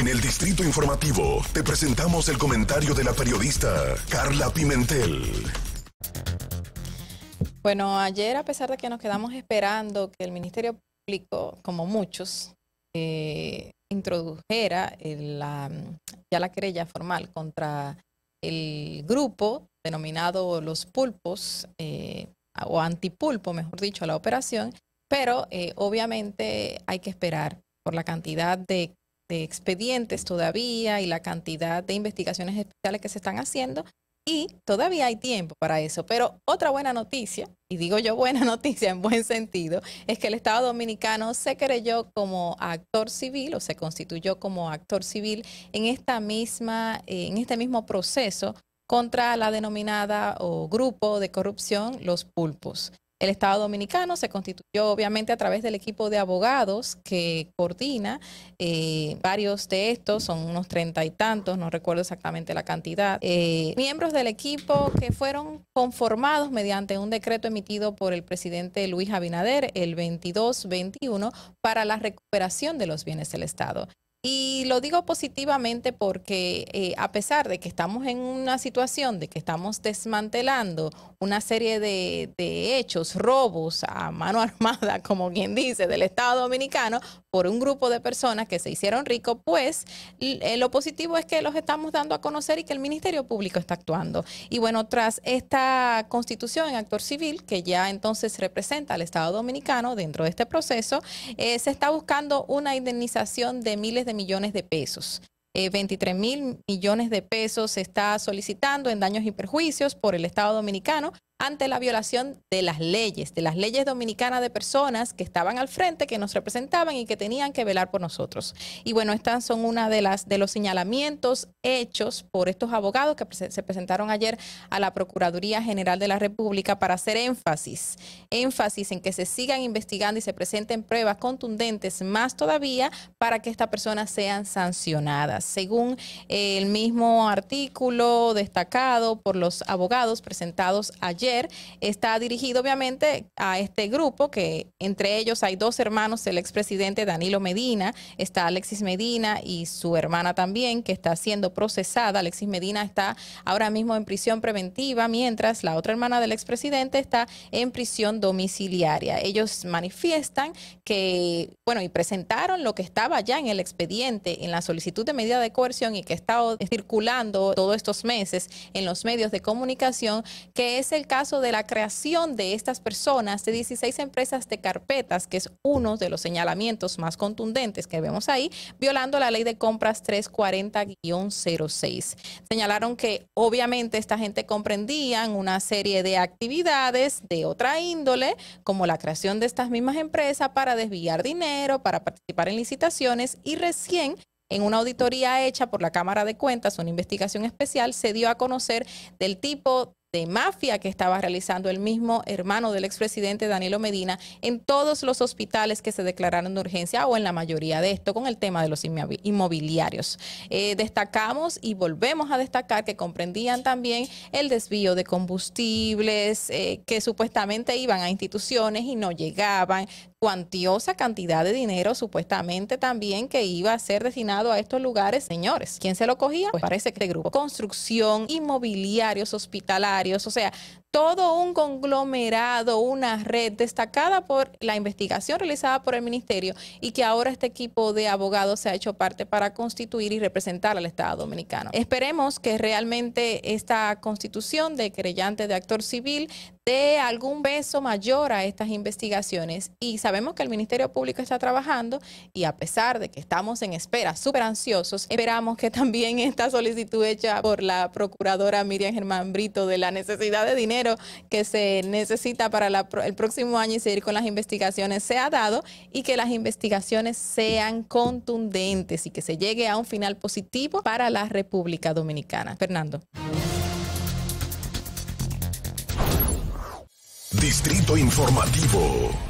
En el Distrito Informativo te presentamos el comentario de la periodista Carla Pimentel. Bueno, ayer a pesar de que nos quedamos esperando que el Ministerio Público, como muchos, eh, introdujera eh, la, ya la querella formal contra el grupo denominado Los Pulpos, eh, o antipulpo, mejor dicho, a la operación, pero obviamente hay que esperar por la cantidad de de expedientes todavía y la cantidad de investigaciones especiales que se están haciendo y todavía hay tiempo para eso. Pero otra buena noticia, y digo yo buena noticia en buen sentido, es que el Estado dominicano se creyó como actor civil o se constituyó como actor civil en, esta misma, eh, en este mismo proceso contra la denominada o grupo de corrupción, los pulpos. El Estado Dominicano se constituyó obviamente a través del equipo de abogados que coordina. Eh, varios de estos, son unos treinta y tantos, no recuerdo exactamente la cantidad, eh, miembros del equipo que fueron conformados mediante un decreto emitido por el presidente Luis Abinader el 22-21 para la recuperación de los bienes del Estado. Y lo digo positivamente porque eh, a pesar de que estamos en una situación de que estamos desmantelando una serie de, hechos, robos a mano armada, como quien dice, del Estado Dominicano por un grupo de personas que se hicieron ricos, pues eh, lo positivo es que los estamos dando a conocer y que el Ministerio Público está actuando. Y bueno, tras esta constitución en actor civil, que ya entonces representa al Estado Dominicano dentro de este proceso, eh, se está buscando una indemnización de miles de millones de pesos. 23 eh, mil millones de pesos se está solicitando en daños y perjuicios por el Estado Dominicano ante la violación de las leyes, de las leyes dominicanas de personas que estaban al frente, que nos representaban y que tenían que velar por nosotros. Y bueno, estas son una de las de los señalamientos hechos por estos abogados que se presentaron ayer a la Procuraduría General de la República para hacer énfasis, énfasis en que se sigan investigando y se presenten pruebas contundentes más todavía para que estas personas sean sancionadas. Según el mismo artículo destacado por los abogados presentados ayer, está dirigido obviamente a este grupo, que entre ellos hay dos hermanos, el expresidente Danilo Medina, está Alexis Medina y su hermana también, que está siendo procesada. Alexis Medina está ahora mismo en prisión preventiva, mientras la otra hermana del expresidente está en prisión domiciliaria. Ellos manifiestan que, bueno, y presentaron lo que estaba ya en el expediente, en la solicitud de medida de coerción y que ha estado circulando todos estos meses en los medios de comunicación, que es el caso caso de la creación de estas personas de 16 empresas de carpetas, que es uno de los señalamientos más contundentes que vemos ahí, violando la ley de compras 340-06. Señalaron que obviamente esta gente comprendían una serie de actividades de otra índole, como la creación de estas mismas empresas para desviar dinero, para participar en licitaciones y recién en una auditoría hecha por la Cámara de Cuentas, una investigación especial, se dio a conocer del tipo de mafia que estaba realizando el mismo hermano del expresidente Danilo Medina en todos los hospitales que se declararon de urgencia o en la mayoría de esto con el tema de los inmobiliarios. Eh, destacamos y volvemos a destacar que comprendían también el desvío de combustibles eh, que supuestamente iban a instituciones y no llegaban, cuantiosa cantidad de dinero supuestamente también que iba a ser destinado a estos lugares, señores. ¿Quién se lo cogía? Pues parece que el este grupo. Construcción, inmobiliarios, hospitalarios, o sea, todo un conglomerado, una red destacada por la investigación realizada por el ministerio y que ahora este equipo de abogados se ha hecho parte para constituir y representar al Estado dominicano. Esperemos que realmente esta constitución de creyentes de actor civil dé algún beso mayor a estas investigaciones y sabemos que el Ministerio Público está trabajando y a pesar de que estamos en espera, súper ansiosos, esperamos que también esta solicitud hecha por la procuradora Miriam Germán Brito de la necesidad de dinero que se necesita para el próximo año y seguir con las investigaciones se ha dado y que las investigaciones sean contundentes y que se llegue a un final positivo para la República Dominicana. Fernando. Distrito Informativo.